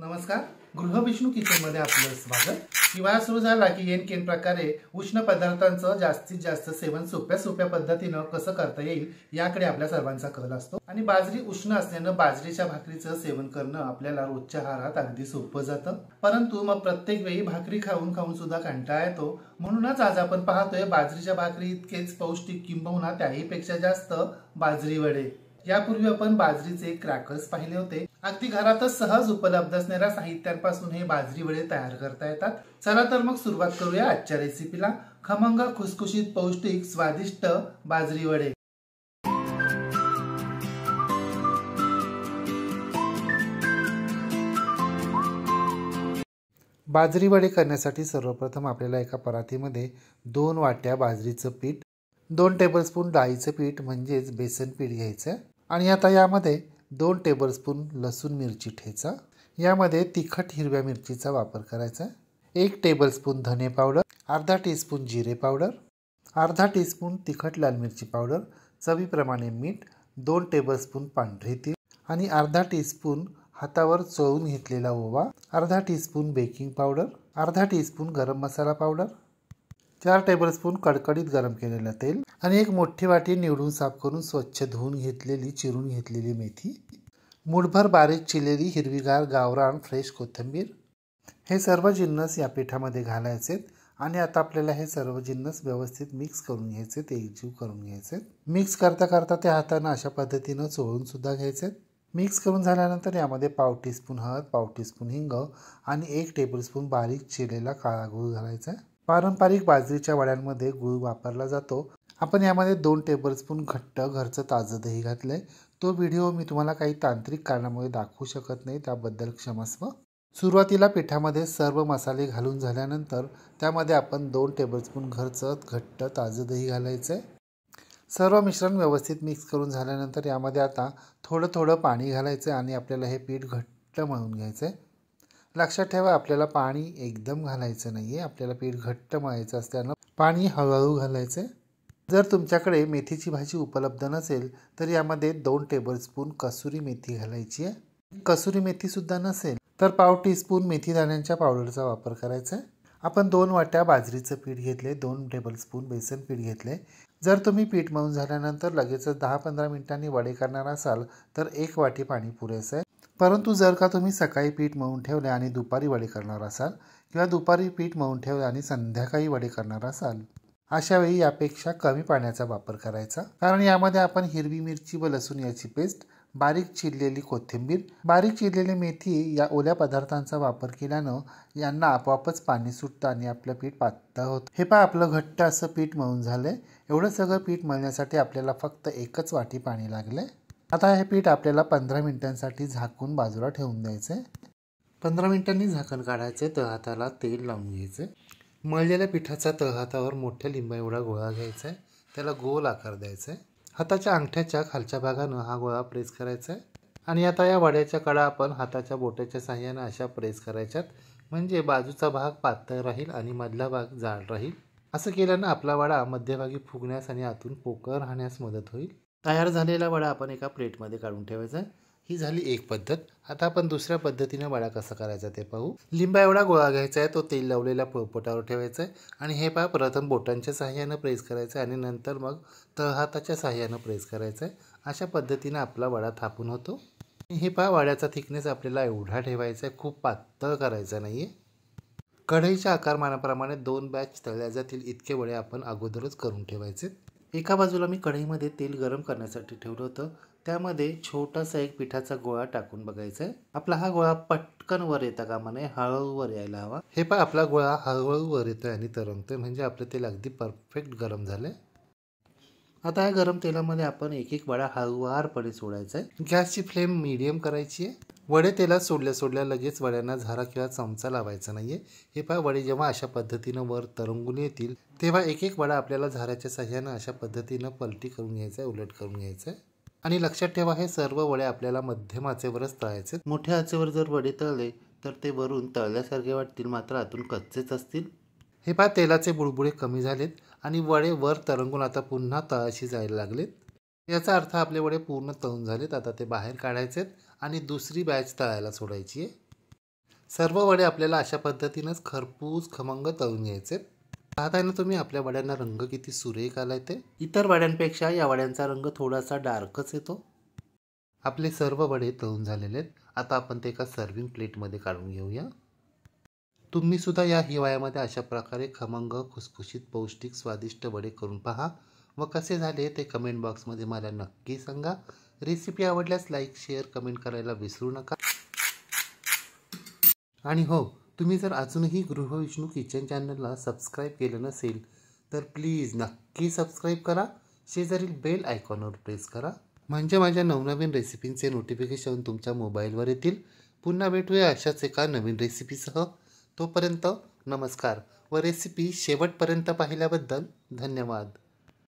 नमस्कार गृह विष्णू किचन मध्ये आपलं स्वागत हिवाळा सुरू झाला की येन केन प्रकारे उष्ण पदार्थांचं जास्तीत जास्त सेवन सोप्या सोप्या पद्धतीनं कसं करता येईल याकडे आपल्या सर्वांचा कल असतो आणि बाजरी उष्ण असल्यानं बाजरीच्या भाकरीचं सेवन करणं आपल्याला रोजच्या आहारात अगदी सोपं जातं परंतु मग प्रत्येक वेळी भाकरी खाऊन खाऊन सुद्धा कंटाळा येतो म्हणूनच आज आपण पाहतोय बाजरीच्या भाकरी इतकेच पौष्टिक किंबहुना त्याहीपेक्षा जास्त बाजरी वडे यापूर्वी आपण बाजरीचे क्रॅकर्स पाहिले होते अगदी घरातच सहज उपलब्ध असणाऱ्या साहित्यांपासून हे बाजरी वडे तयार करता येतात चला तर मग सुरुवात करूया आजच्या रेसिपीला खमंग खुसखुशीत पौष्टिक स्वादिष्ट बाजरी वडे बाजरी वडे करण्यासाठी सर्वप्रथम आपल्याला एका परातीमध्ये दोन वाट्या बाजरीचं पीठ दोन टेबलस्पून डाळीचं पीठ म्हणजेच बेसन पीठ घ्यायचं आणि आता यामध्ये दोन टेबलस्पून लसूण मिरची ठेचा यामध्ये तिखट हिरव्या मिरचीचा वापर करायचा एक टेबलस्पून धने पावडर अर्धा टीस्पून जिरे पावडर अर्धा टीस्पून तिखट लाल मिरची पावडर चवीप्रमाणे मीठ दोन टेबलस्पून पांढरे तीळ आणि अर्धा टीस्पून हातावर चोळून घेतलेला ओवा अर्धा टीस्पून बेकिंग पावडर अर्धा टीस्पून गरम मसाला पावडर चार टेबलस्पून कडकडीत गरम केलेलं तेल आणि एक मोठी वाटी निवडून साफ करून स्वच्छ धुवून घेतलेली चिरून घेतलेली मेथी मुठभर बारीक चिलेली हिरवीगार गावरान फ्रेश कोथिंबीर हे सर्व जिन्नस या पिठामध्ये घालायचे आणि आता आपल्याला हे सर्व जिन्नस व्यवस्थित मिक्स करून घ्यायचे एकजीव करून घ्यायचे मिक्स करता करता ते हातानं अशा पद्धतीनं चोळून सुद्धा घ्यायचे मिक्स करून झाल्यानंतर यामध्ये पाव टीस्पून हळद पाव टीस्पून हिंग आणि एक टेबलस्पून बारीक चिरलेला काळा गूळ घालायचा पारंपरिक बाजरीच्या वड्यांमध्ये गूळ वापरला जातो आपण यामध्ये दोन टेबलस्पून घट्ट घरचं ताजं दही घातलंय तो व्हिडिओ मी तुम्हाला काही तांत्रिक कारणामुळे दाखवू शकत नाही त्याबद्दल क्षमस्व सुरुवातीला पिठामध्ये सर्व मसाले घालून झाल्यानंतर त्यामध्ये आपण दोन टेबलस्पून घरचं घट्ट ताजं दही घालायचं आहे सर्व मिश्रण व्यवस्थित मिक्स करून झाल्यानंतर यामध्ये आता थोडं थोडं पाणी घालायचं आहे आणि आपल्याला हे पीठ घट्ट मळून घ्यायचं आहे लक्षात ठेवा आपल्याला पाणी एकदम घालायचं नाही आहे आपल्याला पीठ घट्ट मळायचं असल्यानं पाणी हळूहळू घालायचं आहे जर तुमच्याकडे मेथीची भाजी उपलब्ध नसेल तर यामध्ये दोन टेबलस्पून कसुरी मेथी घालायची आहे कसुरी मेथीसुद्धा नसेल तर पाव टीस्पून मेथी दाण्यांच्या पावडरचा वापर करायचा आहे आपण दोन वाट्या बाजरीचं पीठ घेतले दोन टेबलस्पून बेसन पीठ घेतले जर तुम्ही पीठ मळून झाल्यानंतर लगेचच दहा पंधरा मिनिटांनी वडे करणार असाल तर एक वाटी पाणी पुरेसं आहे परंतु जर का तुम्ही सकाळी पीठ मळून ठेवले आणि दुपारी वडे करणार असाल किंवा दुपारी पीठ मळून ठेवले आणि संध्याकाळी वडे करणार असाल अशा वेळी यापेक्षा कमी पाण्याचा वापर करायचा कारण यामध्ये आपण हिरवी मिरची व लसूण याची पेस्ट बारीक चिरलेली कोथिंबीर बारीक चिरलेली मेथी या ओल्या पदार्थांचा वापर केल्यानं यांना आपोआपच पाणी सुटतं आणि आपलं पीठ पातळ होतं हे पहा आपलं घट्ट असं पीठ मळून झालं एवढं सगळं पीठ मळण्यासाठी आपल्याला फक्त एकच वाटी पाणी लागलं आता हे पीठ आपल्याला पंधरा मिनटांसाठी झाकून बाजूला ठेवून द्यायचं आहे पंधरा मिनिटांनी झाकण काढायचे तळहाताला तेल लावून घ्यायचं मळलेल्या पिठाचा तळहातावर मोठ्या लिंबा एवढा गोळा घ्यायचा आहे त्याला गोल आकार द्यायचा आहे हाताच्या अंगठ्याच्या खालच्या भागानं हा गोळा प्रेस करायचा आहे आणि आता या वड्याच्या कडा आपण हाताच्या बोटाच्या साह्यानं अशा प्रेस करायच्यात म्हणजे बाजूचा भाग पातळ राहील आणि मधला भाग जाड राहील असं केल्यानं आपला वडा मध्यभागी फुगण्यास आणि आतून पोकळ राहण्यास मदत होईल तयार झालेला वडा आपण एका प्लेटमध्ये काढून ठेवायचा ही झाली एक पद्धत आता आपण दुसऱ्या पद्धतीनं वडा कसा करायचा ते पाहू लिंबा एवढा गोळा घ्यायचा आहे तो तेल लावलेल्या पोटावर ठेवायचा आहे आणि हे पहा प्रथम बोटांच्या साह्यानं प्रेस करायचं आहे आणि नंतर मग तळहाताच्या साह्यानं प्रेस करायचं आहे अशा पद्धतीनं आपला वडा थापून होतो हे पहा वाड्याचा थिकनेस आपल्याला एवढा ठेवायचा आहे खूप पातळ करायचा नाही आहे कढईच्या आकारमानाप्रमाणे दोन बॅच तळल्या जातील इतके वडे आपण अगोदरच करून ठेवायचे एका बाजूला मी कढईमध्ये तेल गरम करण्यासाठी ठेवलं होतं त्यामध्ये छोटासा एक पिठाचा गोळा टाकून बघायचा आहे आपला हा गोळा पटकन वर येता कामा नये हळूहळू वर यायला हवा हे पण आपला गोळा हळूहळू वर येतो आणि तरंगतोय म्हणजे आपलं तेल अगदी परफेक्ट गरम झालं आता या गरम तेलामध्ये आपण एक एक वडा हळूवारपणे सोडायचा आहे गॅसची फ्लेम मिडियम करायची आहे वडे तेलात सोडल्या सोडल्या लगेच वड्यांना झारा किंवा चमचा लावायचा नाहीये हे पहा वडे जेव्हा अशा पद्धतीनं वर तरंगून येतील तेव्हा एक एक वडा आपल्याला झाऱ्याच्या सह्यानं अशा पद्धतीनं पलटी करून घ्यायचा आहे उलट करून घ्यायचा आहे आणि लक्षात ठेवा हे सर्व वडे आपल्याला मध्यम आचेवरच तळायचे मोठ्या आचेवर जर वडे तळले तर ते वरून तळल्यासारखे वाटतील मात्र आतून कच्चेच असतील हे पहा तेलाचे बुडबुडे कमी झालेत आणि वडे वर तरंगून आता पुन्हा तळाशी जायला लागलेत याचा अर्थ आपले वडे पूर्ण तळून झालेत आता ते बाहेर आहेत आणि दुसरी बॅच तळायला सोडायची आहे सर्व वडे आपल्याला अशा पद्धतीनंच खरपूस खमंग तळून घ्यायचे पाहताय ना तुम्ही आपल्या वड्यांना रंग किती सुरेख आलाय ते इतर वड्यांपेक्षा या वड्यांचा रंग थोडासा डार्कच येतो आपले सर्व वडे तळून झालेले आहेत आता आपण ते एका सर्विंग प्लेटमध्ये काढून घेऊया तुम्ही सुद्धा या हिवाळ्यामध्ये अशा प्रकारे खमंग खुसखुशीत पौष्टिक स्वादिष्ट वडे करून पहा व कसे झाले ते कमेंट बॉक्समध्ये मला नक्की सांगा रेसिपी आवडल्यास लाईक शेअर कमेंट करायला विसरू नका आणि हो तुम्ही जर अजूनही गृहविष्णू किचन चॅनलला सबस्क्राईब केलं नसेल तर प्लीज नक्की सबस्क्राईब करा शेजारील बेल आयकॉनवर प्रेस करा म्हणजे माझ्या नवनवीन रेसिपींचे नोटिफिकेशन तुमच्या मोबाईलवर येतील पुन्हा भेटूया अशाच एका नवीन रेसिपीसह तोपर्यंत नमस्कार व रेसिपी शेवटपर्यंत पाहिल्याबद्दल धन्यवाद